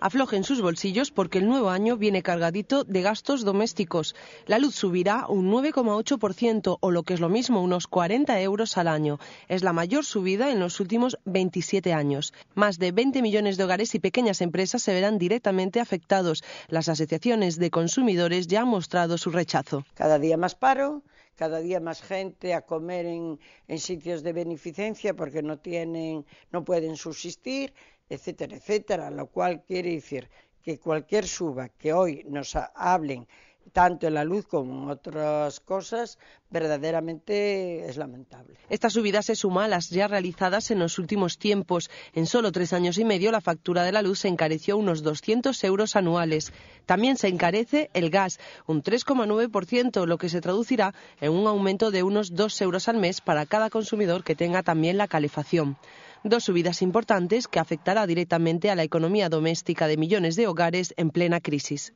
aflojen sus bolsillos porque el nuevo año viene cargadito de gastos domésticos. La luz subirá un 9,8% o lo que es lo mismo, unos 40 euros al año. Es la mayor subida en los últimos 27 años. Más de 20 millones de hogares y pequeñas empresas se verán directamente afectados. Las asociaciones de consumidores ya han mostrado su rechazo. Cada día más paro, cada día más gente a comer en, en, sitios de beneficencia porque no tienen, no pueden subsistir etcétera, etcétera, lo cual quiere decir que cualquier suba que hoy nos hablen tanto en la luz como en otras cosas, verdaderamente es lamentable. Esta subida se suma a las ya realizadas en los últimos tiempos. En solo tres años y medio la factura de la luz se encareció unos 200 euros anuales. También se encarece el gas, un 3,9%, lo que se traducirá en un aumento de unos 2 euros al mes para cada consumidor que tenga también la calefacción. Dos subidas importantes que afectará directamente a la economía doméstica de millones de hogares en plena crisis.